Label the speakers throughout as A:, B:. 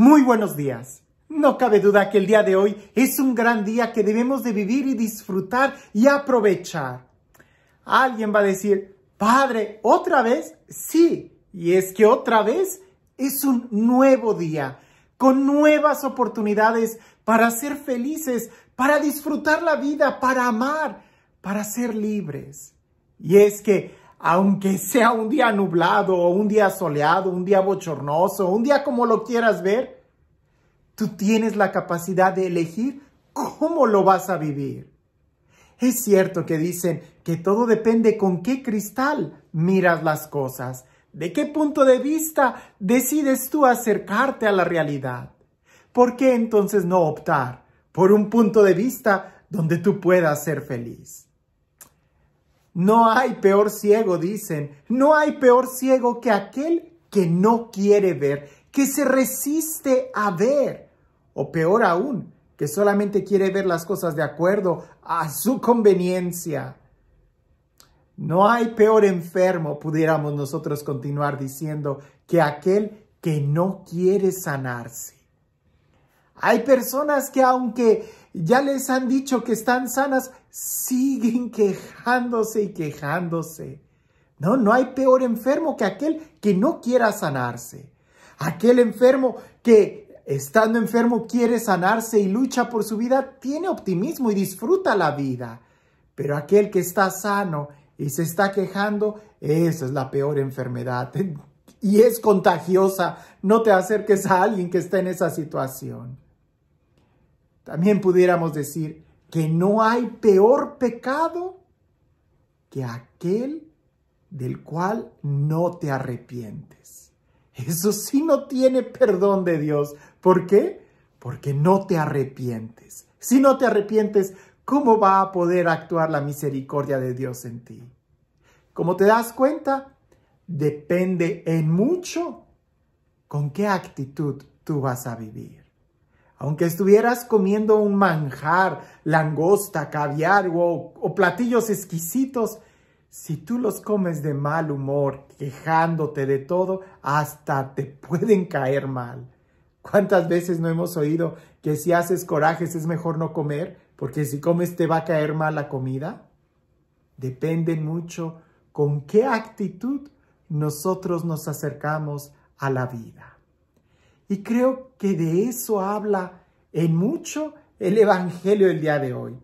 A: Muy buenos días. No cabe duda que el día de hoy es un gran día que debemos de vivir y disfrutar y aprovechar. Alguien va a decir, Padre, ¿otra vez? Sí, y es que otra vez es un nuevo día, con nuevas oportunidades para ser felices, para disfrutar la vida, para amar, para ser libres. Y es que aunque sea un día nublado o un día soleado, un día bochornoso, un día como lo quieras ver, tú tienes la capacidad de elegir cómo lo vas a vivir. Es cierto que dicen que todo depende con qué cristal miras las cosas, de qué punto de vista decides tú acercarte a la realidad. ¿Por qué entonces no optar por un punto de vista donde tú puedas ser feliz? No hay peor ciego, dicen. No hay peor ciego que aquel que no quiere ver, que se resiste a ver. O peor aún, que solamente quiere ver las cosas de acuerdo a su conveniencia. No hay peor enfermo, pudiéramos nosotros continuar diciendo, que aquel que no quiere sanarse. Hay personas que aunque ya les han dicho que están sanas, siguen quejándose y quejándose. No, no hay peor enfermo que aquel que no quiera sanarse. Aquel enfermo que estando enfermo quiere sanarse y lucha por su vida, tiene optimismo y disfruta la vida. Pero aquel que está sano y se está quejando, esa es la peor enfermedad y es contagiosa. No te acerques a alguien que está en esa situación. También pudiéramos decir que no hay peor pecado que aquel del cual no te arrepientes. Eso sí no tiene perdón de Dios. ¿Por qué? Porque no te arrepientes. Si no te arrepientes, ¿cómo va a poder actuar la misericordia de Dios en ti? Como te das cuenta, depende en mucho con qué actitud tú vas a vivir aunque estuvieras comiendo un manjar, langosta, caviar o, platillos exquisitos, si tú los comes de mal humor, quejándote de todo, hasta te pueden caer mal. ¿Cuántas veces no hemos oído que si haces corajes es mejor no comer, porque si comes te va a caer mal la comida? Depende mucho con qué actitud nosotros nos acercamos a la vida. Y creo que de eso habla en mucho el Evangelio del día de hoy.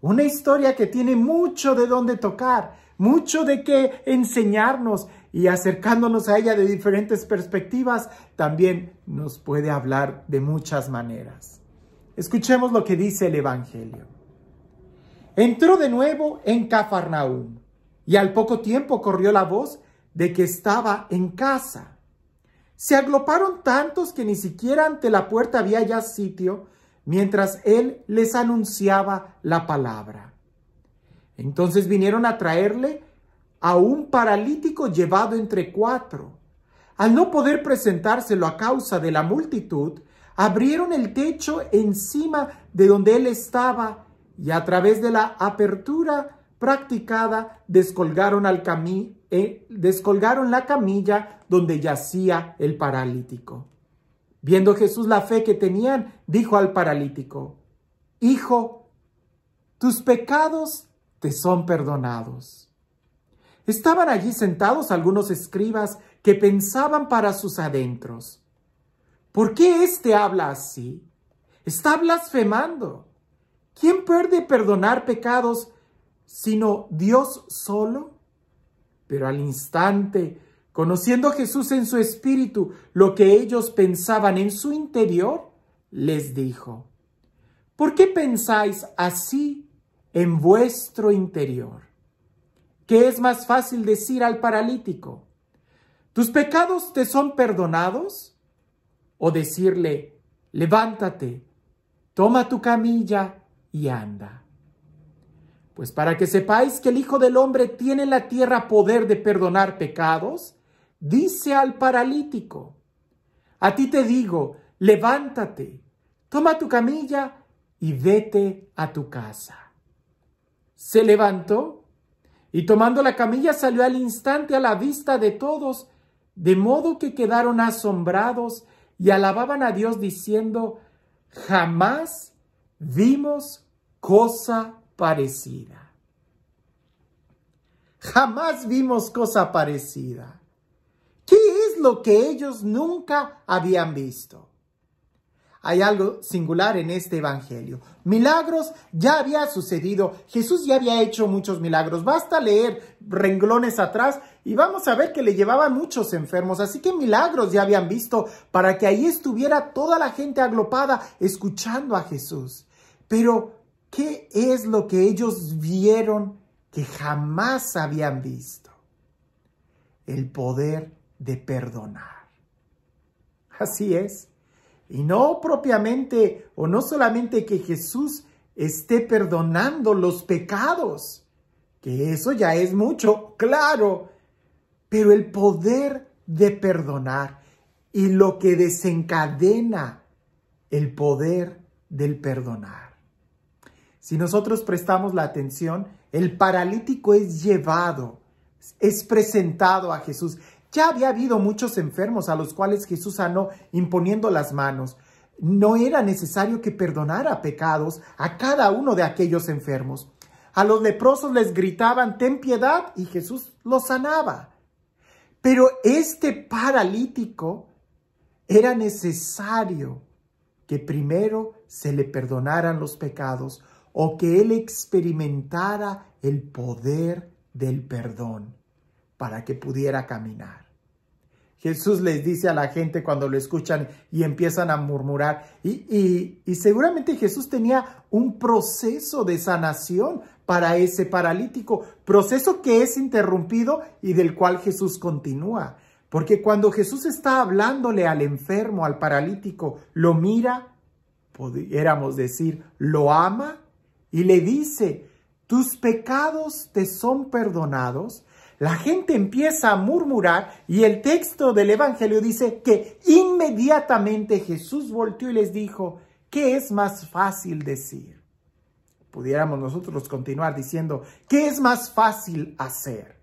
A: Una historia que tiene mucho de dónde tocar, mucho de qué enseñarnos y acercándonos a ella de diferentes perspectivas, también nos puede hablar de muchas maneras. Escuchemos lo que dice el Evangelio. Entró de nuevo en Cafarnaúm y al poco tiempo corrió la voz de que estaba en casa. Se agloparon tantos que ni siquiera ante la puerta había ya sitio, mientras él les anunciaba la palabra. Entonces vinieron a traerle a un paralítico llevado entre cuatro. Al no poder presentárselo a causa de la multitud, abrieron el techo encima de donde él estaba y a través de la apertura practicada, descolgaron, al eh, descolgaron la camilla donde yacía el paralítico. Viendo Jesús la fe que tenían, dijo al paralítico, Hijo, tus pecados te son perdonados. Estaban allí sentados algunos escribas que pensaban para sus adentros. ¿Por qué éste habla así? Está blasfemando. ¿Quién puede perdonar pecados sino Dios solo. Pero al instante, conociendo Jesús en su espíritu lo que ellos pensaban en su interior, les dijo, ¿por qué pensáis así en vuestro interior? ¿Qué es más fácil decir al paralítico? ¿Tus pecados te son perdonados? O decirle, levántate, toma tu camilla y anda. Pues para que sepáis que el Hijo del Hombre tiene en la tierra poder de perdonar pecados, dice al paralítico, a ti te digo, levántate, toma tu camilla y vete a tu casa. Se levantó y tomando la camilla salió al instante a la vista de todos, de modo que quedaron asombrados y alababan a Dios diciendo, jamás vimos cosa parecida. Jamás vimos cosa parecida. ¿Qué es lo que ellos nunca habían visto? Hay algo singular en este Evangelio. Milagros ya había sucedido. Jesús ya había hecho muchos milagros. Basta leer renglones atrás y vamos a ver que le llevaban muchos enfermos. Así que milagros ya habían visto para que ahí estuviera toda la gente aglopada escuchando a Jesús. Pero ¿Qué es lo que ellos vieron que jamás habían visto? El poder de perdonar. Así es. Y no propiamente o no solamente que Jesús esté perdonando los pecados, que eso ya es mucho, claro, pero el poder de perdonar y lo que desencadena el poder del perdonar. Si nosotros prestamos la atención, el paralítico es llevado, es presentado a Jesús. Ya había habido muchos enfermos a los cuales Jesús sanó imponiendo las manos. No era necesario que perdonara pecados a cada uno de aquellos enfermos. A los leprosos les gritaban, ten piedad, y Jesús los sanaba. Pero este paralítico era necesario que primero se le perdonaran los pecados o que él experimentara el poder del perdón para que pudiera caminar. Jesús les dice a la gente cuando lo escuchan y empiezan a murmurar. Y, seguramente Jesús tenía un proceso de sanación para ese paralítico, proceso que es interrumpido y del cual Jesús continúa. Porque cuando Jesús está hablándole al enfermo, al paralítico, lo mira, podríamos decir, lo ama y le dice, tus pecados te son perdonados, la gente empieza a murmurar y el texto del Evangelio dice que inmediatamente Jesús volteó y les dijo, ¿qué es más fácil decir? Pudiéramos nosotros continuar diciendo, ¿qué es más fácil hacer?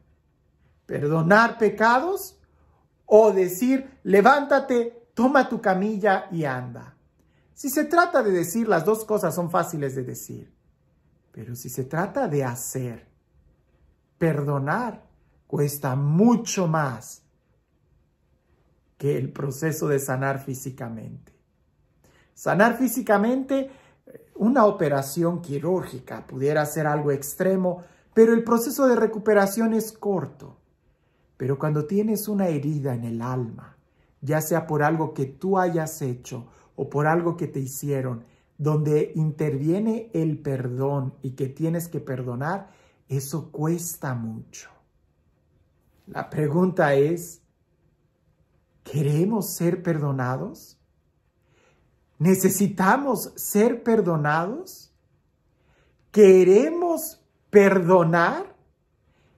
A: ¿Perdonar pecados? ¿O decir, levántate, toma tu camilla y anda? Si se trata de decir, las dos cosas son fáciles de decir. Pero si se trata de hacer, perdonar cuesta mucho más que el proceso de sanar físicamente. Sanar físicamente, eh, una operación quirúrgica pudiera ser algo extremo, pero el proceso de recuperación es corto. Pero cuando tienes una herida en el alma, ya sea por algo que tú hayas hecho o por algo que te hicieron, donde interviene el perdón y que tienes que perdonar, eso cuesta mucho. La pregunta es, ¿queremos ser perdonados? ¿Necesitamos ser perdonados? ¿Queremos perdonar?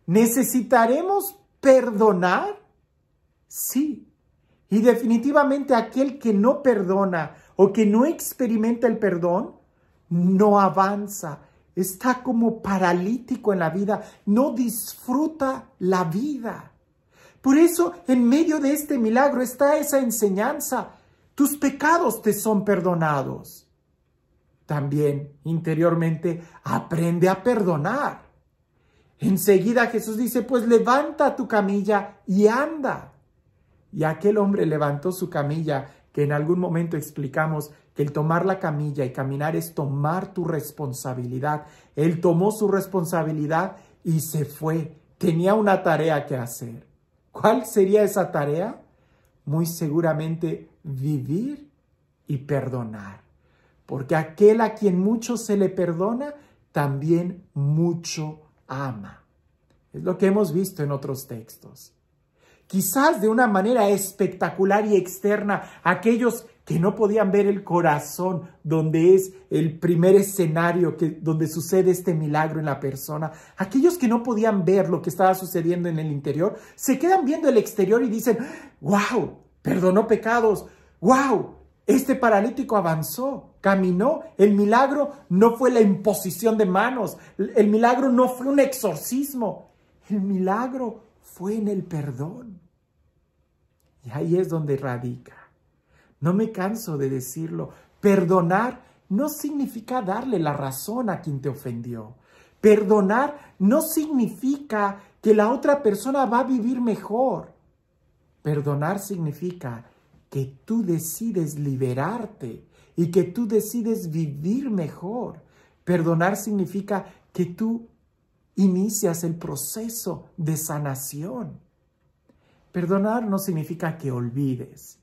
A: ¿Necesitaremos perdonar? Sí. Y definitivamente aquel que no perdona o que no experimenta el perdón, no avanza, está como paralítico en la vida, no disfruta la vida. Por eso, en medio de este milagro está esa enseñanza, tus pecados te son perdonados. También interiormente aprende a perdonar. Enseguida Jesús dice, pues levanta tu camilla y anda. Y aquel hombre levantó su camilla que en algún momento explicamos que el tomar la camilla y caminar es tomar tu responsabilidad. Él tomó su responsabilidad y se fue. Tenía una tarea que hacer. ¿Cuál sería esa tarea? Muy seguramente vivir y perdonar. Porque aquel a quien mucho se le perdona, también mucho ama. Es lo que hemos visto en otros textos quizás de una manera espectacular y externa, aquellos que no podían ver el corazón, donde es el primer escenario que, donde sucede este milagro en la persona. Aquellos que no podían ver lo que estaba sucediendo en el interior, se quedan viendo el exterior y dicen, wow, perdonó pecados, wow, este paralítico avanzó, caminó. El milagro no fue la imposición de manos, el milagro no fue un exorcismo, el milagro fue en el perdón. Y ahí es donde radica. No me canso de decirlo. Perdonar no significa darle la razón a quien te ofendió. Perdonar no significa que la otra persona va a vivir mejor. Perdonar significa que tú decides liberarte y que tú decides vivir mejor. Perdonar significa que tú inicias el proceso de sanación. Perdonar no significa que olvides,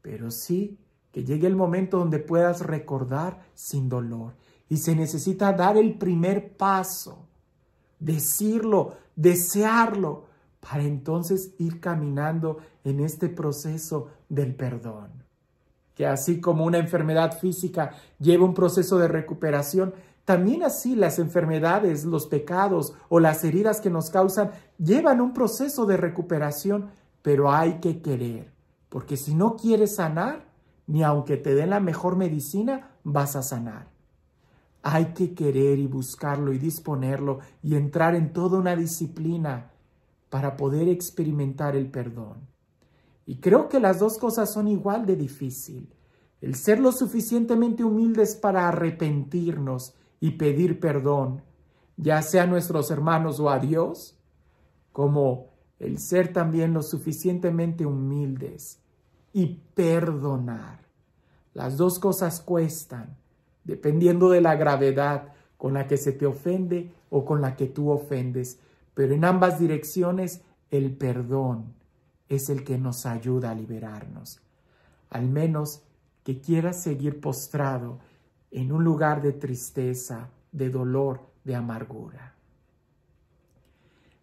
A: pero sí que llegue el momento donde puedas recordar sin dolor. Y se necesita dar el primer paso, decirlo, desearlo, para entonces ir caminando en este proceso del perdón. Que así como una enfermedad física lleva un proceso de recuperación, también así las enfermedades, los pecados o las heridas que nos causan llevan un proceso de recuperación, pero hay que querer, porque si no quieres sanar, ni aunque te den la mejor medicina, vas a sanar. Hay que querer y buscarlo y disponerlo y entrar en toda una disciplina para poder experimentar el perdón. Y creo que las dos cosas son igual de difícil. El ser lo suficientemente humildes para arrepentirnos y pedir perdón, ya sea a nuestros hermanos o a Dios, como el ser también lo suficientemente humildes y perdonar. Las dos cosas cuestan, dependiendo de la gravedad con la que se te ofende o con la que tú ofendes, pero en ambas direcciones el perdón es el que nos ayuda a liberarnos. Al menos que quieras seguir postrado en un lugar de tristeza, de dolor, de amargura.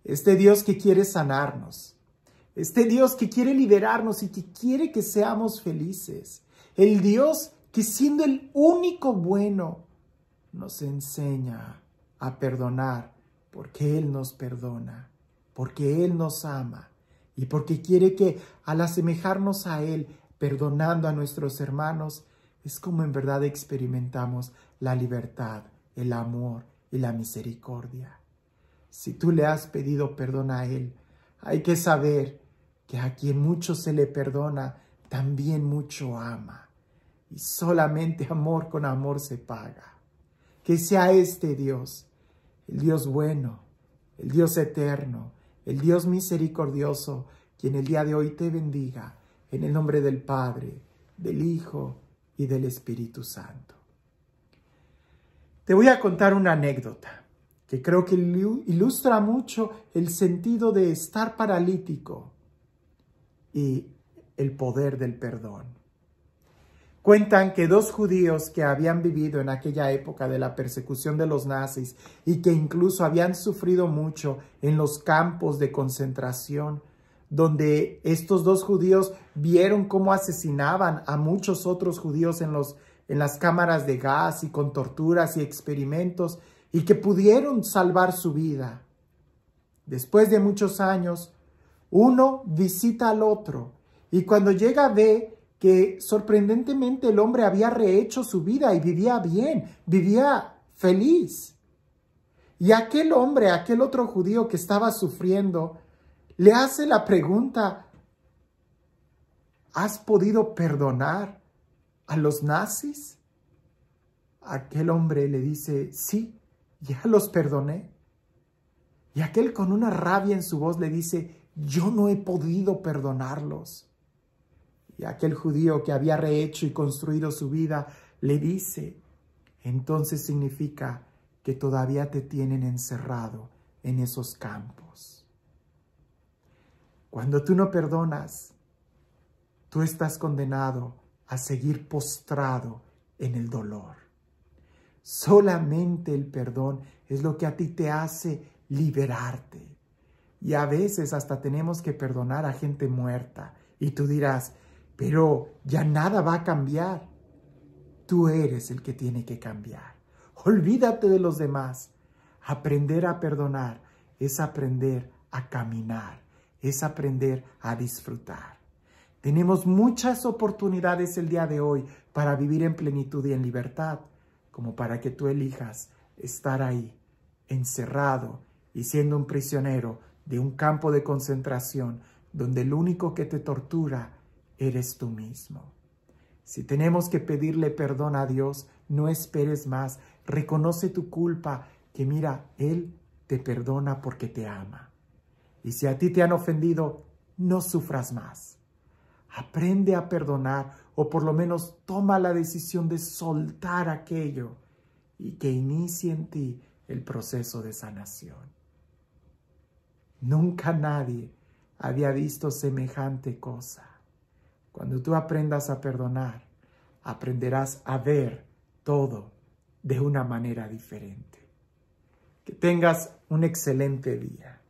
A: Este Dios que quiere sanarnos, este Dios que quiere liberarnos y que quiere que seamos felices, el Dios que siendo el único bueno, nos enseña a perdonar porque Él nos perdona, porque Él nos ama y porque quiere que al asemejarnos a Él, perdonando a nuestros hermanos, es como en verdad experimentamos la libertad, el amor y la misericordia. Si tú le has pedido perdón a Él, hay que saber que a quien mucho se le perdona, también mucho ama. Y solamente amor con amor se paga. Que sea este Dios, el Dios bueno, el Dios eterno, el Dios misericordioso, quien el día de hoy te bendiga, en el nombre del Padre, del Hijo, y del Espíritu Santo. Te voy a contar una anécdota que creo que ilustra mucho el sentido de estar paralítico y el poder del perdón. Cuentan que dos judíos que habían vivido en aquella época de la persecución de los nazis y que incluso habían sufrido mucho en los campos de concentración donde estos dos judíos vieron cómo asesinaban a muchos otros judíos en, los, en las cámaras de gas y con torturas y experimentos y que pudieron salvar su vida. Después de muchos años, uno visita al otro y cuando llega ve que sorprendentemente el hombre había rehecho su vida y vivía bien, vivía feliz. Y aquel hombre, aquel otro judío que estaba sufriendo, le hace la pregunta, ¿has podido perdonar a los nazis? Aquel hombre le dice, sí, ya los perdoné. Y aquel con una rabia en su voz le dice, yo no he podido perdonarlos. Y aquel judío que había rehecho y construido su vida le dice, entonces significa que todavía te tienen encerrado en esos campos. Cuando tú no perdonas, tú estás condenado a seguir postrado en el dolor. Solamente el perdón es lo que a ti te hace liberarte. Y a veces hasta tenemos que perdonar a gente muerta. Y tú dirás, pero ya nada va a cambiar. Tú eres el que tiene que cambiar. Olvídate de los demás. Aprender a perdonar es aprender a caminar es aprender a disfrutar. Tenemos muchas oportunidades el día de hoy para vivir en plenitud y en libertad, como para que tú elijas estar ahí, encerrado y siendo un prisionero de un campo de concentración donde el único que te tortura eres tú mismo. Si tenemos que pedirle perdón a Dios, no esperes más, reconoce tu culpa, que mira, Él te perdona porque te ama. Y si a ti te han ofendido, no sufras más. Aprende a perdonar o por lo menos toma la decisión de soltar aquello y que inicie en ti el proceso de sanación. Nunca nadie había visto semejante cosa. Cuando tú aprendas a perdonar, aprenderás a ver todo de una manera diferente. Que tengas un excelente día.